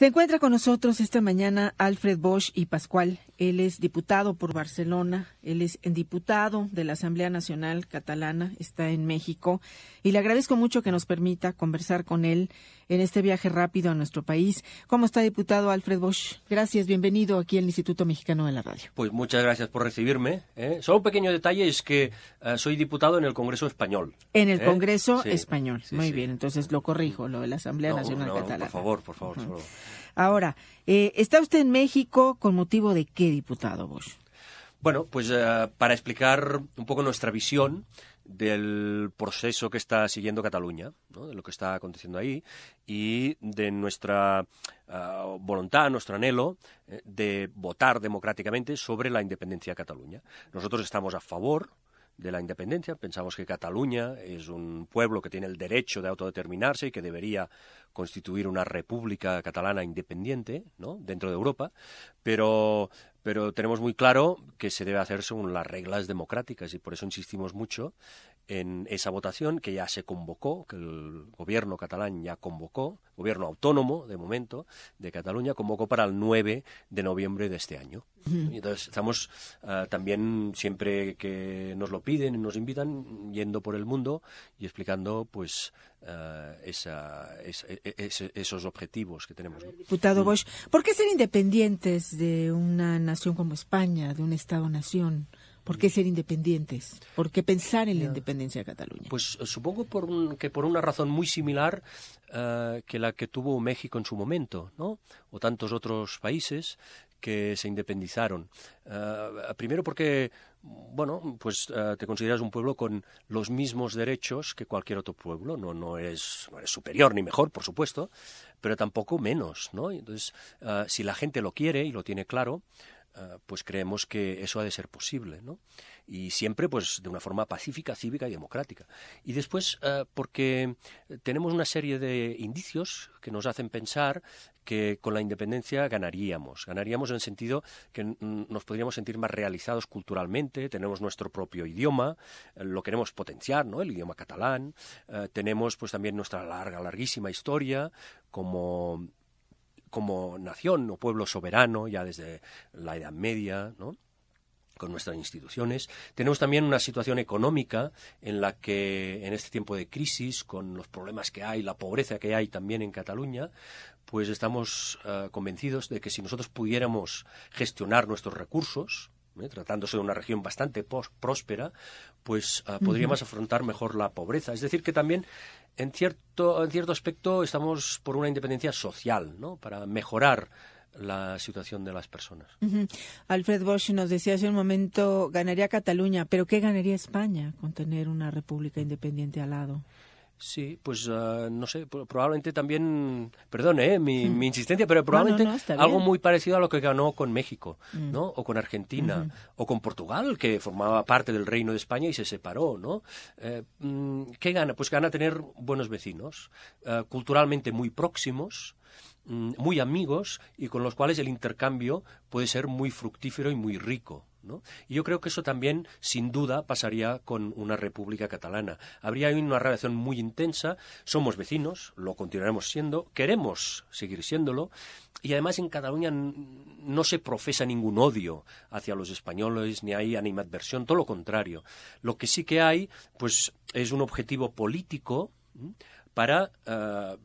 Se encuentra con nosotros esta mañana Alfred Bosch y Pascual. Él es diputado por Barcelona, él es diputado de la Asamblea Nacional Catalana, está en México y le agradezco mucho que nos permita conversar con él en este viaje rápido a nuestro país. ¿Cómo está, diputado Alfred Bosch? Gracias, bienvenido aquí al Instituto Mexicano de la Radio. Pues muchas gracias por recibirme. ¿eh? Solo un pequeño detalle es que eh, soy diputado en el Congreso Español. En el ¿eh? Congreso Español, muy bien, entonces lo corrijo, lo de la Asamblea Nacional no, Catalana. Por favor, por favor. Ahora, eh, ¿está usted en México con motivo de qué, diputado vos? Bueno, pues eh, para explicar un poco nuestra visión del proceso que está siguiendo Cataluña, de lo que está aconteciendo ahí y de nuestra eh, voluntad, nuestro anhelo de votar democráticamente sobre la independencia de Cataluña. Nosotros estamos a favor de la independencia. Pensamos que Cataluña es un pueblo que tiene el derecho de autodeterminarse y que debería constituir una república catalana independiente ¿no? dentro de Europa, pero, pero tenemos muy claro que se debe hacer según las reglas democráticas y por eso insistimos mucho en esa votación que ya se convocó, que el gobierno catalán ya convocó, gobierno autónomo de momento de Cataluña, convocó para el 9 de noviembre de este año. Entonces estamos ah, también siempre que nos lo piden y nos invitan yendo por el mundo y explicando pues ah, esa, e, e, esos objetivos que tenemos. diputado Bosch, ¿por qué ser independientes de una nación como España, de un Estado-nación? ¿Por qué ser independientes? ¿Por qué pensar en la independencia de Cataluña? Pues eh, supongo que por una razón muy similar eh, que la que tuvo México en su momento, ¿no? O tantos otros países que se independizaron. Eh, primero porque, bueno, pues te consideras un pueblo con los mismos derechos que cualquier otro pueblo. No, no, superior ni mejor, por supuesto, pero tampoco menos, ¿no? Entonces, si la gente lo quiere y lo tiene claro, eh, pues creemos que eso ha de ser posible, ¿no? Y siempre, pues, de una forma pacífica, cívica y democrática. Y después, eh, porque tenemos una serie de indicios que nos hacen pensar que con la independencia ganaríamos. Ganaríamos en el sentido que mm, nos podríamos sentir más realizados culturalmente, tenemos nuestro propio idioma, eh, lo queremos potenciar, ¿no? El idioma catalán, tenemos, pues, también nuestra larga, larguísima historia como como nación o pueblo soberano, ya desde la Edad Media, con nuestras instituciones. Tenemos también una situación económica en la que en este tiempo de crisis, con los problemas que hay, la pobreza que hay también en Cataluña, pues estamos eh, convencidos de que si nosotros pudiéramos gestionar nuestros recursos, ¿eh? tratándose de una región bastante próspera, pues eh, podríamos afrontar mejor la pobreza. Es decir, que también en cierto, en cierto aspecto estamos por una independencia social, ¿no? Para mejorar la situación de las personas. Alfred Bosch nos decía hace un momento, ganaría Cataluña, pero ¿qué ganaría España con tener una república independiente al lado? Sí, pues ah, no sé, probablemente también, perdone eh, mm. mi, insistencia, pero probablemente algo muy parecido a lo que ganó con México, mm. ¿no? O con Argentina, o con Portugal, que formaba parte del Reino de España y se separó, ¿no? Eh, mm, ¿Qué gana? Pues gana tener buenos vecinos, eh, culturalmente muy próximos, muy amigos y con los cuales el intercambio puede ser muy fructífero y muy rico. Y yo creo que eso también, sin duda, pasaría con una república catalana. Habría una relación muy intensa, somos vecinos, lo continuaremos siendo, queremos seguir siéndolo, y además en Cataluña no se profesa ningún odio hacia los españoles, ni hay animadversión, todo lo contrario. Lo que sí que hay, pues, es un objetivo político para... Eh,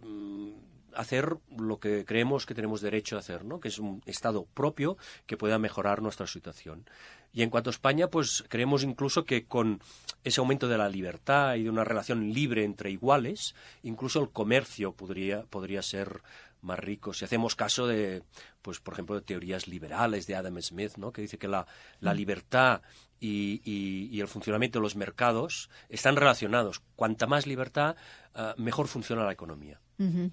hacer lo que creemos que tenemos derecho a hacer, ¿no? que es un Estado propio que pueda mejorar nuestra situación. Y en cuanto a España, pues creemos incluso que con ese aumento de la libertad y de una relación libre entre iguales, incluso el comercio podría, podría ser más rico. Si hacemos caso de, pues, por ejemplo, de teorías liberales de Adam Smith, que dice que la, mm. libertad y, el funcionamiento de los mercados están relacionados. Cuanta más libertad, ah, mejor funciona la economía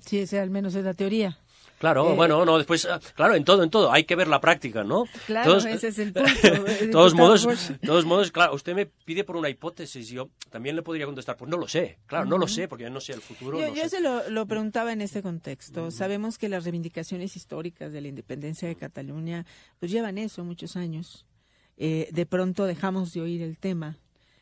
si ese al menos es la teoría. Claro, eh, bueno, no, después, ah, claro, en todo, en todo, hay que ver la práctica, ¿no? Claro, todos, ese es el punto. modos, todos modos, claro, usted me pide por una hipótesis, yo también le podría contestar, pues no lo sé, claro, no lo sé, porque yo no sé el futuro. Yo, se lo, preguntaba en este contexto. Sabemos que las reivindicaciones históricas de la independencia de Cataluña, pues llevan eso muchos años. Eh, de pronto dejamos de oír el tema.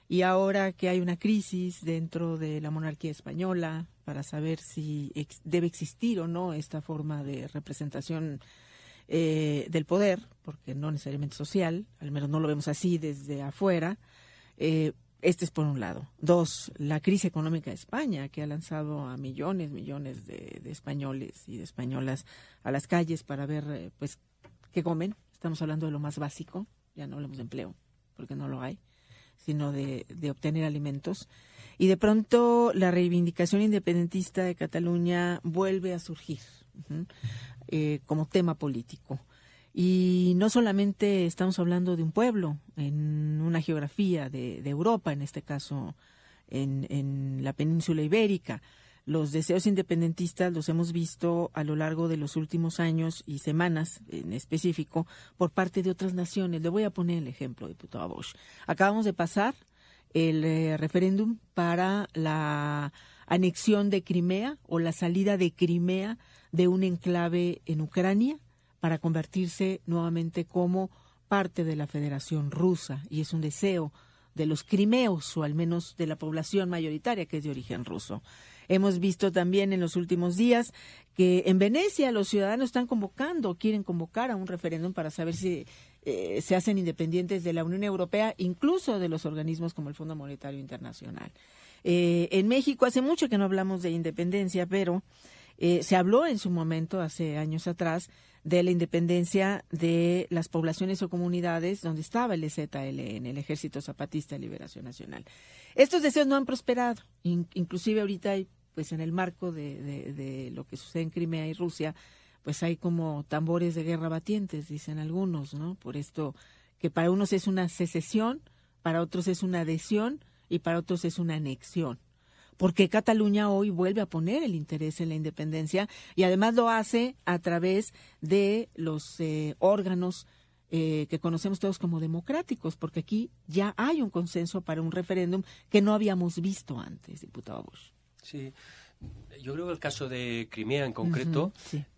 Y ahora que hay una crisis dentro de la monarquía española, para saber si debe existir o no esta forma de representación eh, del poder, porque no necesariamente social, al menos no lo vemos así desde afuera. Eh, este es por un lado. Dos, la crisis económica de España, que ha lanzado a millones, millones de, españoles y de españolas a las calles para ver, eh, pues, qué comen. Estamos hablando de lo más básico, ya no hablamos de empleo, porque no lo hay sino de, obtener alimentos. Y de pronto la reivindicación independentista de Cataluña vuelve a surgir eh, como tema político. Y no solamente estamos hablando de un pueblo, en una geografía de, Europa, en este caso en la península ibérica, los deseos independentistas los hemos visto a lo largo de los últimos años y semanas en específico por parte de otras naciones. Le voy a poner el ejemplo, diputado Bosch. Acabamos de pasar el eh, referéndum para la anexión de Crimea o la salida de Crimea de un enclave en Ucrania para convertirse nuevamente como parte de la Federación Rusa y es un deseo de los crimeos o al menos de la población mayoritaria que es de origen ruso. Hemos visto también en los últimos días que en Venecia los ciudadanos están convocando, quieren convocar a un referéndum para saber si eh, se hacen independientes de la Unión Europea, incluso de los organismos como el Fondo Monetario Internacional. Eh, en México hace mucho que no hablamos de independencia, pero eh, se habló en su momento, hace años atrás, de la independencia de las poblaciones o comunidades donde estaba el en el Ejército Zapatista de Liberación Nacional. Estos deseos no han prosperado. inclusive ahorita hay pues en el marco de, lo que sucede en Crimea y Rusia, pues hay como tambores de guerra batientes, dicen algunos, ¿no? Por esto que para unos es una secesión, para otros es una adhesión y para otros es una anexión. Porque Cataluña hoy vuelve a poner el interés en la independencia y además lo hace a través de los eh, órganos eh, que conocemos todos como democráticos, porque aquí ya hay un consenso para un referéndum que no habíamos visto antes, diputado Bush. Sí, yo creo que el caso de Crimea en concreto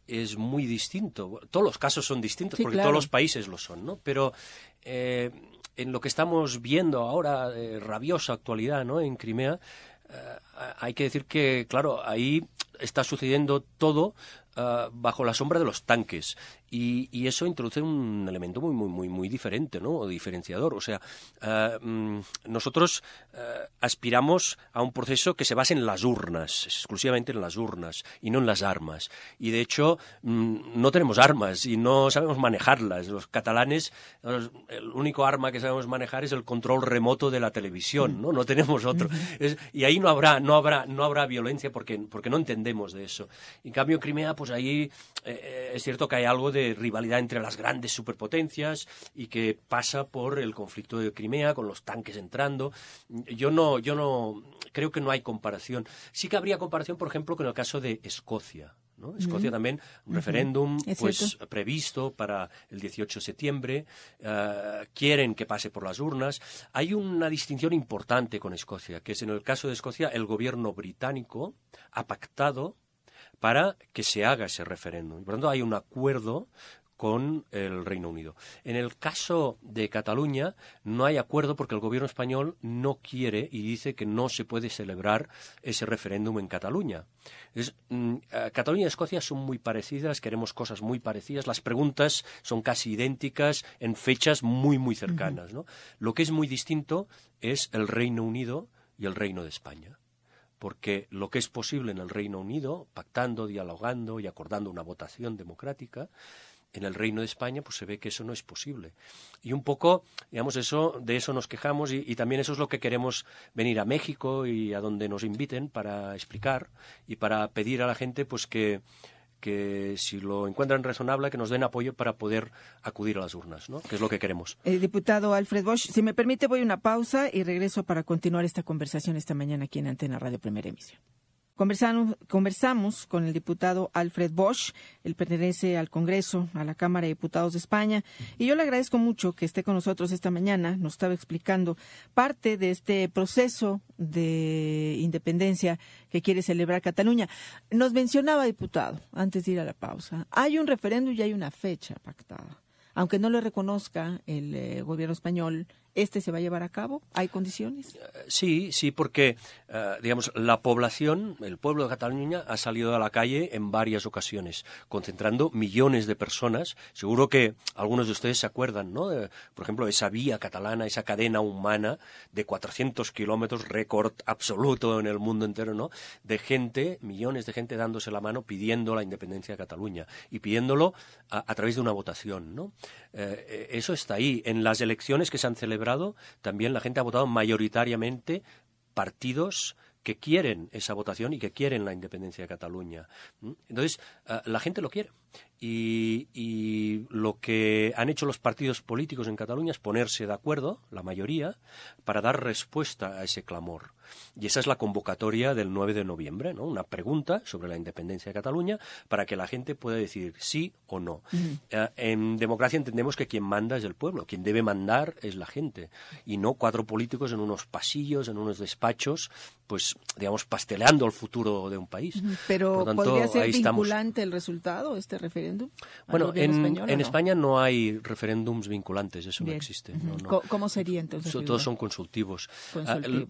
es muy distinto. Todos los casos son distintos porque todos los países lo son, ¿no? Pero eh, en lo que estamos viendo ahora, eh, rabiosa actualidad, ¿no? En Crimea, eh, hay que decir que, claro, ahí está sucediendo todo Ah, bajo la sombra de los tanques y, eso introduce un elemento muy muy muy muy diferente, ¿no? O diferenciador. O sea, ah, mm, nosotros ah, aspiramos a un proceso que se base en las urnas, exclusivamente en las urnas y no en las armas. Y de hecho mm, no tenemos armas y no sabemos manejarlas. Los catalanes, el único arma que sabemos manejar es el control remoto de la televisión, ¿no? No tenemos otro. y ahí no habrá no habrá no habrá violencia porque porque no entendemos de eso. En cambio Crimea pues, pues ahí eh, eh, es cierto que hay algo de rivalidad entre las grandes superpotencias y que pasa por el conflicto de Crimea con los tanques entrando. Yo no, yo no creo que no hay comparación. Sí que habría comparación, por ejemplo, con el caso de Escocia. Escocia también, un referéndum pues, previsto para el 18 de septiembre. Ah, quieren que pase por las urnas. Hay una distinción importante con Escocia, que es en el caso de Escocia el gobierno británico ha pactado para que se haga ese referéndum. Por lo tanto, hay un acuerdo con el Reino Unido. En el caso de Cataluña no hay acuerdo porque el gobierno español no quiere y dice que no se puede celebrar ese referéndum en Cataluña. Mm, eh, Cataluña y Escocia son muy parecidas, queremos cosas muy parecidas, las preguntas son casi idénticas en fechas muy muy cercanas. Lo que es muy distinto es el Reino Unido y el Reino de España porque lo que es posible en el Reino Unido, pactando, dialogando y acordando una votación democrática, en el Reino de España, pues se ve que eso no es posible. Y un poco, digamos, eso, de eso nos quejamos y, y, también eso es lo que queremos venir a México y a donde nos inviten para explicar y para pedir a la gente, pues que que si lo encuentran razonable, que nos den apoyo para poder acudir a las urnas, ¿no? que es lo que queremos. Eh, diputado Alfred Bosch, si me permite voy a una pausa y regreso para continuar esta conversación esta mañana aquí en Antena Radio Primera Emisión. Conversamos, con el diputado Alfred Bosch, él pertenece al Congreso, a la Cámara de Diputados de España, y yo le agradezco mucho que esté con nosotros esta mañana, nos estaba explicando parte de este proceso de independencia que quiere celebrar Cataluña. Nos mencionaba, diputado, antes de ir a la pausa, hay un referéndum y hay una fecha pactada. Aunque no lo reconozca el eh, gobierno español, este se va a llevar a cabo? ¿Hay condiciones? Eh, sí, sí, porque, eh, digamos, la población, el pueblo de Cataluña ha salido a la calle en varias ocasiones, concentrando millones de personas. Seguro que algunos de ustedes se acuerdan, ¿no? por ejemplo, esa vía catalana, esa cadena humana de 400 kilómetros, récord absoluto en el mundo entero, ¿no? De gente, millones de gente dándose la mano pidiendo la independencia de Cataluña y pidiéndolo a, través de una votación, ¿no? Eh, eso está ahí. En las elecciones que se han celebrado también la gente ha votado mayoritariamente partidos que quieren esa votación y que quieren la independencia de Cataluña. Entonces, eh, la gente lo quiere y, lo que han hecho los partidos políticos en Cataluña es ponerse de acuerdo, la mayoría, para dar respuesta a ese clamor. Y esa es la convocatoria del 9 de noviembre, ¿no? Una pregunta sobre la independencia de Cataluña para que la gente pueda decidir sí o no. Eh, en democracia entendemos que quien manda es el pueblo, quien debe mandar es la gente y no cuatro políticos en unos pasillos, en unos despachos, pues digamos pasteleando el futuro de un país. Pero Por podría ser vinculante el resultado este referéndum? Bueno, en, España no hay referéndums vinculantes, eso no existe. ¿Cómo sería entonces? todos son ah, consultivos.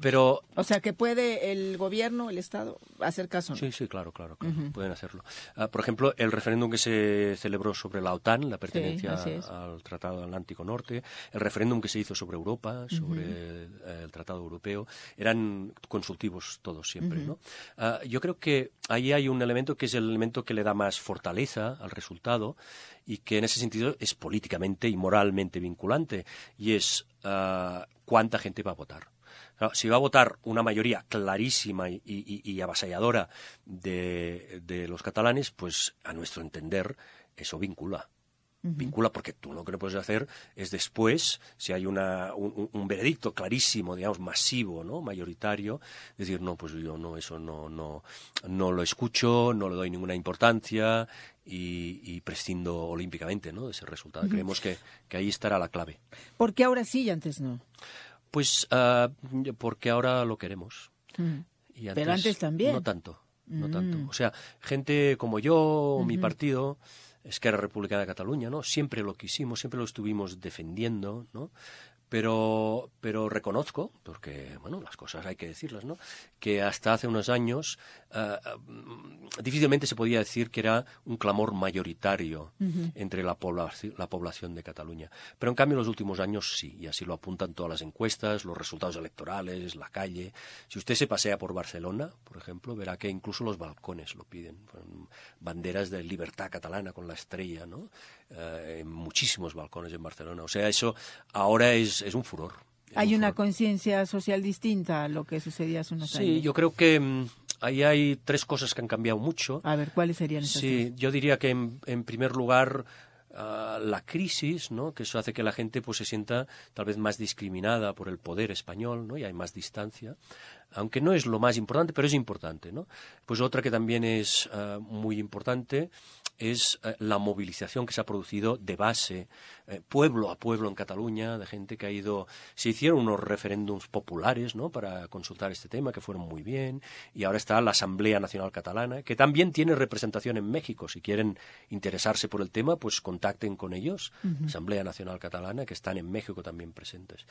pero, o sea, que puede el gobierno, el Estado, hacer caso. Sí, sí, claro, claro, pueden hacerlo. Ah, por ejemplo, el referéndum que se celebró sobre la OTAN, la pertenencia al Tratado Atlántico Norte, el referéndum que se hizo sobre Europa, sobre el, el, Tratado Europeo, eran consultivos todos siempre. ¿no? Ah, yo creo que ahí hay un elemento que es el elemento que le da más fortaleza al resultado y que en ese sentido es políticamente y moralmente vinculante y es ah, cuánta gente va a votar. si va a votar una mayoría clarísima y, avasalladora de los catalanes, pues a nuestro entender eso vincula. Vincula porque tú lo que no puedes hacer es después, si hay una, un, veredicto clarísimo, digamos, masivo, ¿no? mayoritario, decir, no, pues yo no, eso no, no, no lo escucho, no le doy ninguna importancia y, prescindo olímpicamente ¿no? de ese resultado. Creemos que, ahí estará la clave. ¿Por qué ahora sí y antes no? Pues ah, porque ahora lo queremos. Y Pero antes también. No tanto, no tanto. Mm. O sea, gente como yo, mi partido es que era Republicana de Cataluña, ¿no? Siempre lo quisimos, siempre lo estuvimos defendiendo, ¿no? Pero, pero reconozco, porque bueno, las cosas hay que decirlas, ¿no? que hasta hace unos años eh, eh, difícilmente se podía decir que era un clamor mayoritario entre la, población de Cataluña. Pero en cambio en los últimos años sí, y así lo apuntan todas las encuestas, los resultados electorales, la calle. Si usted se pasea por Barcelona, por ejemplo, verá que incluso los balcones lo piden, banderas de libertad catalana con la estrella, ¿no? Eh, en muchísimos balcones en Barcelona. O sea, eso ahora es, un furor. hay una conciencia social distinta a lo que sucedía hace unos años. Sí, yo creo que mm, ahí hay tres cosas que han cambiado mucho. A ver, ¿cuáles serían esas? Sí, yo diría que en, primer lugar ah, la crisis, ¿no? que eso hace que la gente pues, se sienta tal vez más discriminada por el poder español ¿no? y hay más distancia, aunque no es lo más importante, pero es importante. ¿no? Pues otra que también es ah, muy importante es eh, la movilización que se ha producido de base, eh, pueblo a pueblo en Cataluña, de gente que ha ido. Se hicieron unos referéndums populares ¿no? para consultar este tema, que fueron muy bien, y ahora está la Asamblea Nacional Catalana, que también tiene representación en México. Si quieren interesarse por el tema, pues contacten con ellos, Asamblea Nacional Catalana, que están en México también presentes.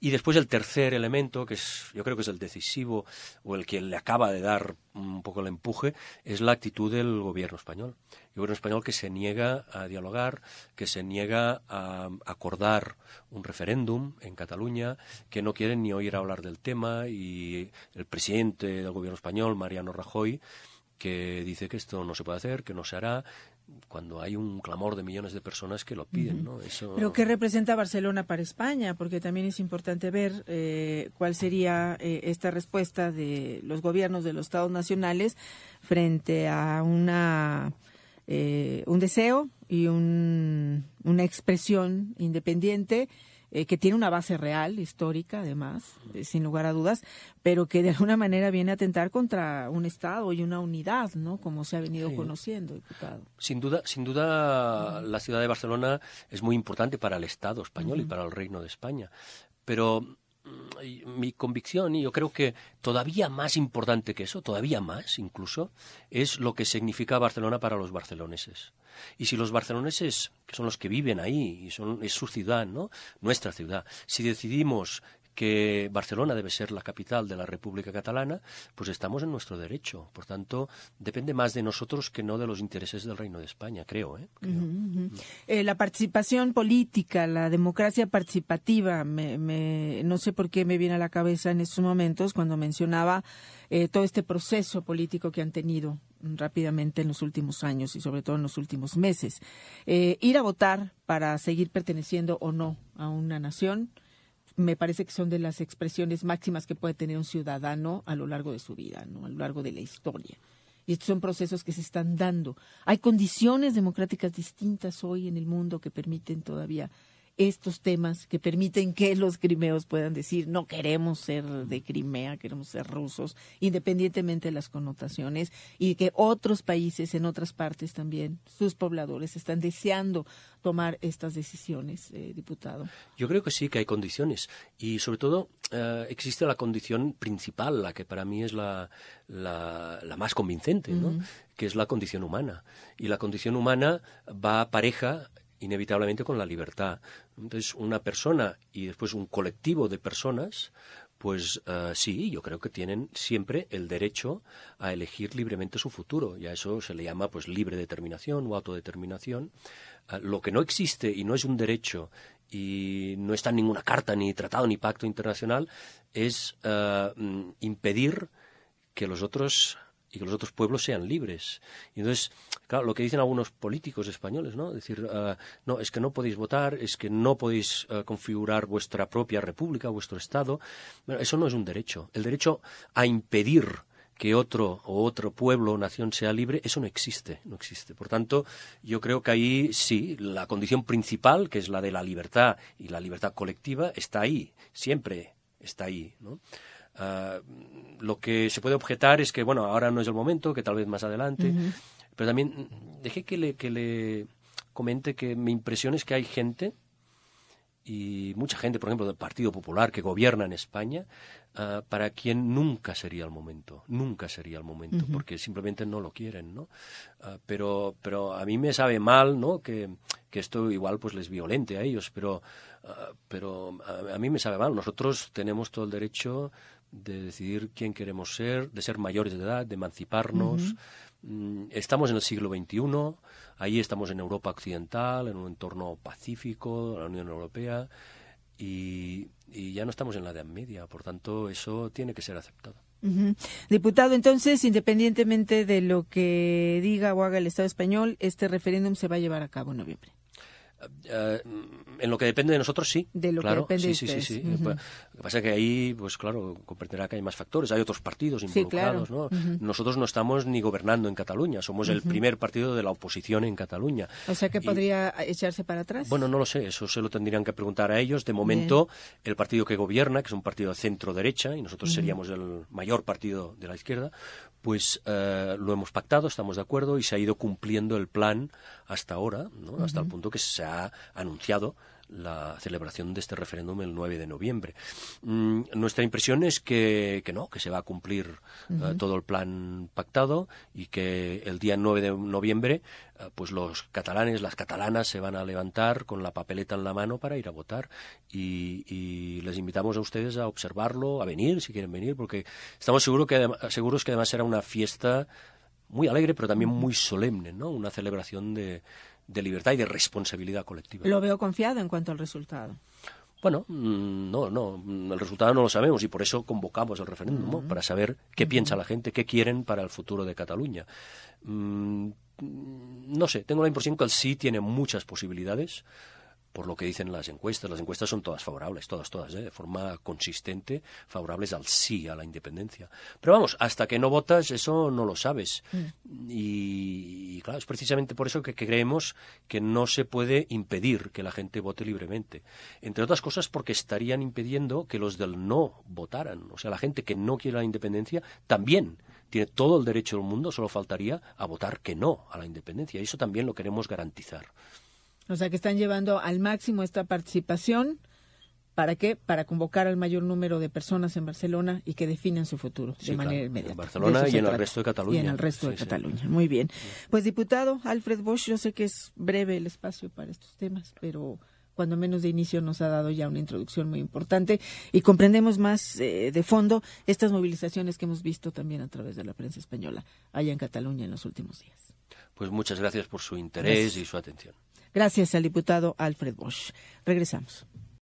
Y después el tercer elemento, que es, yo creo que es el decisivo o el que le acaba de dar un poco el empuje, es la actitud del gobierno español gobierno español que se niega a dialogar, que se niega a acordar un referéndum en Cataluña, que no quieren ni oír hablar del tema y el presidente del gobierno español, Mariano Rajoy, que dice que esto no se puede hacer, que no se hará, cuando hay un clamor de millones de personas que lo piden. Eso... Pero ¿qué representa Barcelona para España? Porque también es importante ver eh, cuál sería eh, esta respuesta de los gobiernos de los estados nacionales frente a una eh, un deseo y una expresión independiente eh, que tiene una base real, histórica, además, eh, sin lugar a dudas, pero que de alguna manera viene a atentar contra un Estado y una unidad, ¿no? Como se ha venido conociendo, diputado. Sin duda, sin duda, la ciudad de Barcelona es muy importante para el Estado español y para el Reino de España, pero mi convicción, y yo creo que todavía más importante que eso, todavía más incluso, es lo que significa Barcelona para los barceloneses. Y si los barceloneses, que son los que viven ahí, y son, es su ciudad, ¿no? nuestra ciudad, si decidimos que Barcelona debe ser la capital de la República Catalana, pues estamos en nuestro derecho. Por tanto, depende más de nosotros que no de los intereses del Reino de España, creo. ¿eh? Mm. Eh, la participación política, la democracia participativa, no sé por qué me viene a la cabeza en estos momentos cuando mencionaba eh, todo este proceso político que han tenido rápidamente en los últimos años y sobre todo en los últimos meses. ir a votar para seguir perteneciendo o no a una nación me parece que son de las expresiones máximas que puede tener un ciudadano a lo largo de su vida, ¿no? a lo largo de la historia. Y estos son procesos que se están dando. Hay condiciones democráticas distintas hoy en el mundo que permiten todavía estos temas que permiten que los crimeos puedan decir no queremos ser de Crimea, queremos ser rusos, independientemente de las connotaciones, y que otros países en otras partes también, sus pobladores, están deseando tomar estas decisiones, eh, diputado. Yo creo que sí, que hay condiciones, y sobre todo eh, existe la condición principal, la que para mí es la, más convincente, ¿no? que es la condición humana. Y la condición humana va pareja inevitablemente con la libertad. Entonces, una persona y después un colectivo de personas, pues eh, sí, yo creo que tienen siempre el derecho a elegir libremente su futuro. Y a eso se le llama pues libre determinación o autodeterminación. Eh, lo que no existe y no es un derecho y no está en ninguna carta, ni tratado, ni pacto internacional, es eh, mm, impedir que los otros y que los otros pueblos sean libres. Y entonces, claro, lo que dicen algunos políticos españoles, ¿no? Decir, ah, no, es que no podéis votar, es que no podéis ah, configurar vuestra propia república, vuestro Estado. Bueno, eso no es un derecho. El derecho a impedir que otro o otro pueblo o nación sea libre, eso no existe, no existe. Por tanto, yo creo que ahí sí, la condición principal, que es la de la libertad y la libertad colectiva, está ahí, siempre está ahí, Ah, lo que se puede objetar es que, bueno, ahora no es el momento, que tal vez más adelante. Pero también mm, dejé que le, que le comente que mi impresión es que hay gente, y mucha gente, por ejemplo, del Partido Popular que gobierna en España, ah, para quien nunca sería el momento, nunca sería el momento, porque simplemente no lo quieren, ¿no? Ah, pero, pero a mí me sabe mal, ¿no? Que, que esto igual pues les violente a ellos, pero, pero a, mí me sabe mal. Nosotros tenemos todo el derecho de decidir quién queremos ser, de ser mayores de edad, de emanciparnos. Mm, estamos en el siglo XXI, ahí estamos en Europa Occidental, en un entorno pacífico, la Unión Europea, y, ya no estamos en la Edad Media, por tanto eso tiene que ser aceptado. Diputado, entonces, independientemente de lo que diga o haga el Estado español, este referéndum se va a llevar a cabo en noviembre. Eh, en lo que depende de nosotros, sí. De lo que depende de sí, sí, Lo que pasa es que ahí, pues claro, comprenderá que hay más factores. Hay otros partidos involucrados, ¿no? Nosotros no estamos ni gobernando en Cataluña. Somos el primer partido de la oposición en Cataluña. O sea que podría echarse para atrás. Bueno, no lo sé. Eso se lo tendrían que preguntar a ellos. De momento, el partido que gobierna, que es un partido de centro-derecha, y nosotros seríamos el mayor partido de la izquierda, pues eh, lo hemos pactado, estamos de acuerdo y se ha ido cumpliendo el plan hasta ahora, ¿no? hasta el punto que se ha anunciado la celebración de este referéndum el 9 de noviembre. Mm, nuestra impresión es que, no, que se va a cumplir eh, todo el plan pactado y que el día 9 de noviembre eh, pues los catalanes, las catalanas se van a levantar con la papeleta en la mano para ir a votar y, les invitamos a ustedes a observarlo, a venir si quieren venir, porque estamos seguros que, seguros que además será una fiesta muy alegre, pero también muy solemne, ¿no? Una celebración de, de libertad y de responsabilidad colectiva. Lo veo confiado en cuanto al resultado. Bueno, mm, no, no, mm, el resultado no lo sabemos y por eso convocamos el referéndum, mm. para saber qué piensa la gente, qué quieren para el futuro de Cataluña. no sé, tengo la impresión que el sí tiene muchas posibilidades por lo que dicen las encuestas. Las encuestas son todas favorables, todas, todas, ¿eh? de forma consistente, favorables al sí, a la independencia. Pero vamos, hasta que no votas, eso no lo sabes. Mm. Y, claro, es precisamente por eso que, que, creemos que no se puede impedir que la gente vote libremente. Entre otras cosas porque estarían impidiendo que los del no votaran. O sea, la gente que no quiere la independencia también tiene todo el derecho del mundo, solo faltaría a votar que no a la independencia. Y eso también lo queremos garantizar. O sea, que están llevando al máximo esta participación. ¿Para qué? Para convocar al mayor número de personas en Barcelona y que definan su futuro de manera inmediata. En Barcelona y en el resto de Cataluña. Y en el resto de Cataluña. Muy bien. Pues, diputado Alfred Bosch, yo sé que es breve el espacio para estos temas, pero cuando menos de inicio nos ha dado ya una introducción muy importante y comprendemos más eh, de fondo estas movilizaciones que hemos visto también a través de la prensa española allá en Cataluña en los últimos días. Pues muchas gracias por su interés y su atención. Gracias al diputado Alfred Bosch. Regresamos.